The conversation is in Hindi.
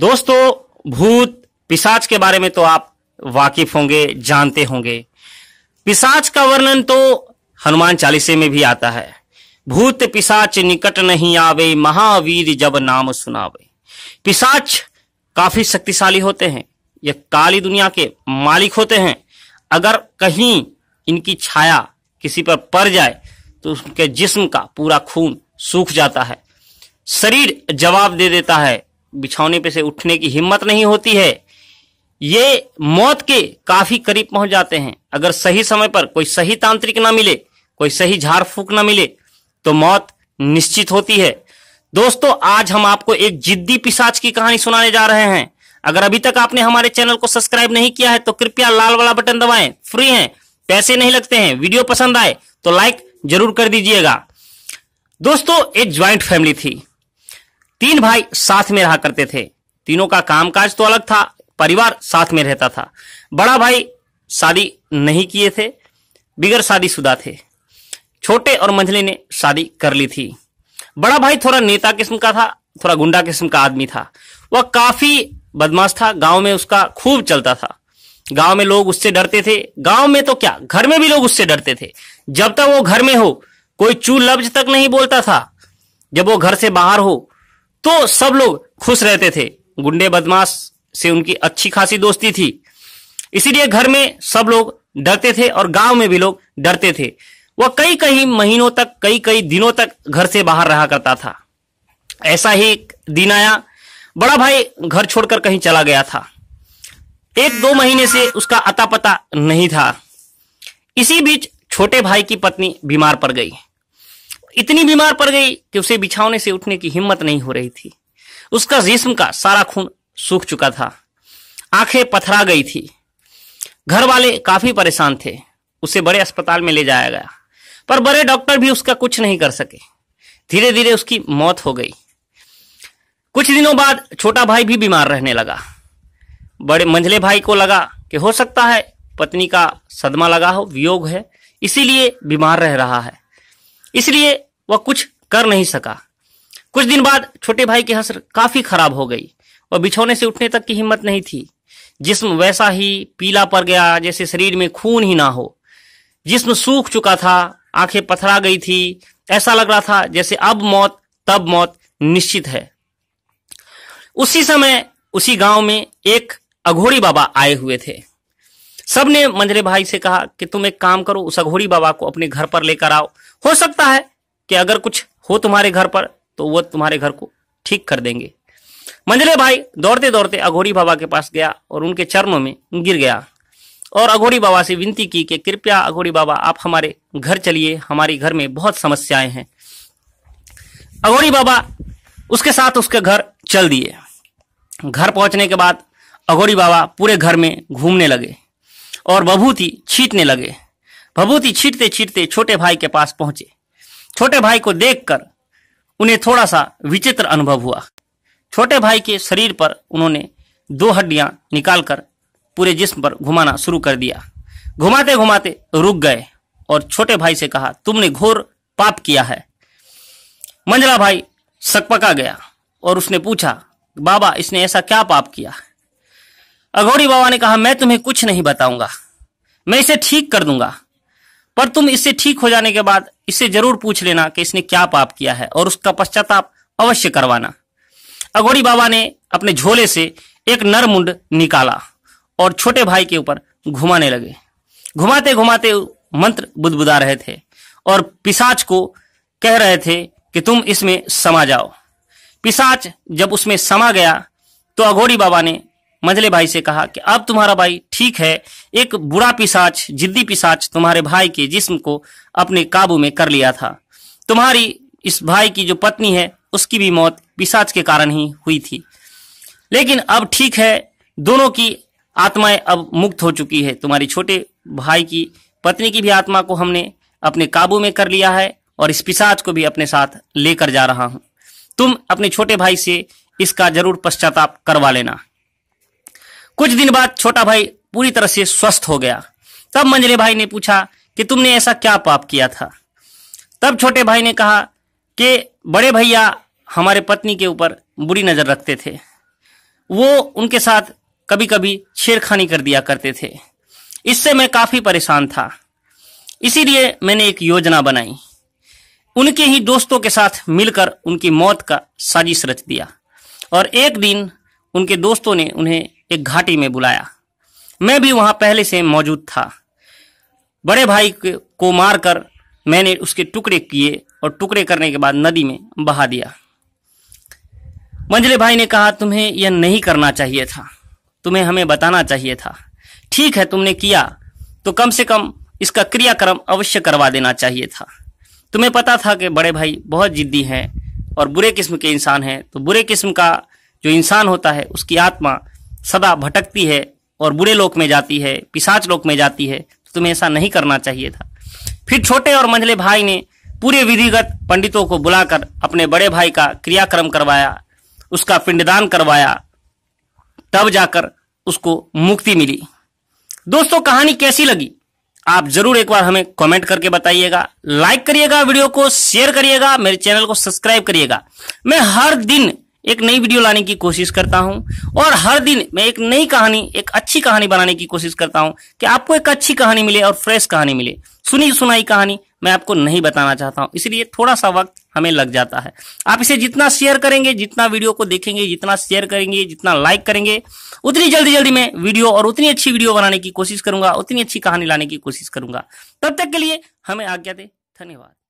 दोस्तों भूत पिशाच के बारे में तो आप वाकिफ होंगे जानते होंगे पिशाच का वर्णन तो हनुमान चालीसे में भी आता है भूत पिशाच निकट नहीं आवे महावीर जब नाम सुनावे पिशाच काफी शक्तिशाली होते हैं ये काली दुनिया के मालिक होते हैं अगर कहीं इनकी छाया किसी पर पड़ जाए तो उनके जिस्म का पूरा खून सूख जाता है शरीर जवाब दे देता है बिछाने पे से उठने की हिम्मत नहीं होती है ये मौत के काफी करीब पहुंच जाते हैं अगर सही समय पर कोई सही तांत्रिक ना मिले कोई सही झाड़ फूक ना मिले तो मौत निश्चित होती है दोस्तों आज हम आपको एक जिद्दी पिशाच की कहानी सुनाने जा रहे हैं अगर अभी तक आपने हमारे चैनल को सब्सक्राइब नहीं किया है तो कृपया लाल वाला बटन दबाएं फ्री हैं पैसे नहीं लगते हैं वीडियो पसंद आए तो लाइक जरूर कर दीजिएगा दोस्तों एक ज्वाइंट फैमिली थी तीन भाई साथ में रहा करते थे तीनों का कामकाज तो अलग था परिवार साथ में रहता था बड़ा भाई शादी नहीं किए थे बिगर शुदा थे छोटे और मंझले ने शादी कर ली थी बड़ा भाई थोड़ा नेता किस्म का था थोड़ा गुंडा किस्म का आदमी था वह काफी बदमाश था गांव में उसका खूब चलता था गांव में लोग उससे डरते थे गांव में तो क्या घर में भी लोग उससे डरते थे जब तक वो घर में हो कोई चू लफ्ज तक नहीं बोलता था जब वो घर से बाहर हो तो सब लोग खुश रहते थे गुंडे बदमाश से उनकी अच्छी खासी दोस्ती थी इसीलिए घर में सब लोग डरते थे और गांव में भी लोग डरते थे वह कई कई महीनों तक कई कई दिनों तक घर से बाहर रहा करता था ऐसा ही एक दिन आया बड़ा भाई घर छोड़कर कहीं चला गया था एक दो महीने से उसका अता पता नहीं था इसी बीच छोटे भाई की पत्नी बीमार पड़ गई इतनी बीमार पड़ गई कि उसे बिछावने से उठने की हिम्मत नहीं हो रही थी उसका जिस्म का सारा खून सूख चुका था आंखें पथरा गई थी घर वाले काफी परेशान थे उसे बड़े अस्पताल में ले जाया गया पर बड़े डॉक्टर भी उसका कुछ नहीं कर सके धीरे धीरे उसकी मौत हो गई कुछ दिनों बाद छोटा भाई भी बीमार रहने लगा बड़े मंझले भाई को लगा कि हो सकता है पत्नी का सदमा लगा हो वियोग है इसीलिए बीमार रह रहा है इसलिए वह कुछ कर नहीं सका कुछ दिन बाद छोटे भाई की हसर काफी खराब हो गई वह बिछौने से उठने तक की हिम्मत नहीं थी जिस्म वैसा ही पीला पड़ गया जैसे शरीर में खून ही ना हो जिस्म सूख चुका था आंखें पथरा गई थी ऐसा लग रहा था जैसे अब मौत तब मौत निश्चित है उसी समय उसी गांव में एक अघोड़ी बाबा आए हुए थे सबने मंजरे भाई से कहा कि तुम एक काम करो उस अघोड़ी बाबा को अपने घर पर लेकर आओ हो सकता है कि अगर कुछ हो तुम्हारे घर पर तो वह तुम्हारे घर को ठीक कर देंगे मंजले भाई दौड़ते दौड़ते अघोरी बाबा के पास गया और उनके चरणों में गिर गया और अघोरी बाबा से विनती की कि कृपया अघोरी बाबा आप हमारे घर चलिए हमारे घर में बहुत समस्याएं हैं अघोरी बाबा उसके साथ उसके घर चल दिए घर पहुंचने के बाद अघोरी बाबा पूरे घर में घूमने लगे और बभूति छीटने लगे भभूति छीटते छीटते छोटे भाई के पास पहुंचे छोटे भाई को देखकर उन्हें थोड़ा सा विचित्र अनुभव हुआ छोटे भाई के शरीर पर उन्होंने दो हड्डियां निकालकर पूरे जिस्म पर घुमाना शुरू कर दिया घुमाते घुमाते रुक गए और छोटे भाई से कहा तुमने घोर पाप किया है मंजला भाई सकपका गया और उसने पूछा बाबा इसने ऐसा क्या पाप किया अघोरी बाबा ने कहा मैं तुम्हें कुछ नहीं बताऊंगा मैं इसे ठीक कर दूंगा पर तुम इससे ठीक हो जाने के बाद इससे जरूर पूछ लेना कि इसने क्या पाप किया है और उसका पश्चाताप अवश्य करवाना अगोरी बाबा ने अपने झोले से एक नर मुंड निकाला और छोटे भाई के ऊपर घुमाने लगे घुमाते घुमाते मंत्र बुदबुदा रहे थे और पिसाच को कह रहे थे कि तुम इसमें समा जाओ पिसाच जब उसमें समा गया तो अघोरी बाबा ने मंझले भाई से कहा कि अब तुम्हारा भाई ठीक है एक बुरा पिसाच जिद्दी पिसाच तुम्हारे भाई के जिस्म को अपने काबू में कर लिया था तुम्हारी इस भाई की जो पत्नी है उसकी भी मौत पिसाच के कारण ही हुई थी लेकिन अब ठीक है दोनों की आत्माएं अब मुक्त हो चुकी है तुम्हारी छोटे भाई की पत्नी की भी आत्मा को हमने अपने काबू में कर लिया है और इस पिसाच को भी अपने साथ लेकर जा रहा हूं तुम अपने छोटे भाई से इसका जरूर पश्चाताप करवा लेना कुछ दिन बाद छोटा भाई पूरी तरह से स्वस्थ हो गया तब मंझले भाई ने पूछा कि तुमने ऐसा क्या पाप किया था तब छोटे भाई ने कहा कि बड़े भैया हमारे पत्नी के ऊपर बुरी नज़र रखते थे वो उनके साथ कभी कभी छेड़खानी कर दिया करते थे इससे मैं काफ़ी परेशान था इसीलिए मैंने एक योजना बनाई उनके ही दोस्तों के साथ मिलकर उनकी मौत का साजिश रच दिया और एक दिन उनके दोस्तों ने उन्हें एक घाटी में बुलाया मैं भी वहां पहले से मौजूद था बड़े भाई को मारकर मैंने उसके टुकड़े किए और टुकड़े करने के बाद नदी में बहा दिया मंजले भाई ने कहा तुम्हें यह नहीं करना चाहिए था तुम्हें हमें बताना चाहिए था ठीक है तुमने किया तो कम से कम इसका क्रियाक्रम अवश्य करवा देना चाहिए था तुम्हें पता था कि बड़े भाई बहुत जिद्दी हैं और बुरे किस्म के इंसान हैं तो बुरे किस्म का जो इंसान होता है उसकी आत्मा सदा भटकती है और बुरे लोक में जाती है पिशाच लोक में जाती है तो तुम्हें ऐसा नहीं करना चाहिए था फिर छोटे और मंझले भाई ने पूरे विधिगत पंडितों को बुलाकर अपने बड़े भाई का क्रियाक्रम करवाया उसका पिंडदान करवाया तब जाकर उसको मुक्ति मिली दोस्तों कहानी कैसी लगी आप जरूर एक बार हमें कमेंट करके बताइएगा लाइक करिएगा वीडियो को शेयर करिएगा मेरे चैनल को सब्सक्राइब करिएगा मैं हर दिन एक नई वीडियो लाने की कोशिश करता हूं और हर दिन मैं एक नई कहानी एक अच्छी कहानी बनाने की कोशिश करता हूं कि आपको एक अच्छी कहानी मिले और फ्रेश कहानी मिले सुनी सुनाई कहानी मैं आपको नहीं बताना चाहता हूं इसलिए थोड़ा सा वक्त हमें लग जाता है आप इसे जितना शेयर करेंगे जितना वीडियो को देखेंगे जितना शेयर करेंगे जितना लाइक करेंगे उतनी जल्दी जल्दी मैं वीडियो और उतनी अच्छी वीडियो बनाने की कोशिश करूंगा उतनी अच्छी कहानी लाने की कोशिश करूंगा तब तक के लिए हमें आज्ञा दे धन्यवाद